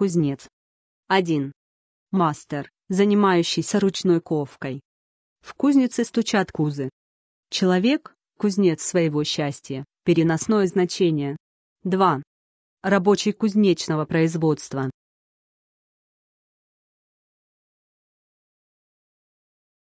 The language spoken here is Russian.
кузнец. 1. Мастер, занимающийся ручной ковкой. В кузнице стучат кузы. Человек, кузнец своего счастья, переносное значение. 2. Рабочий кузнечного производства.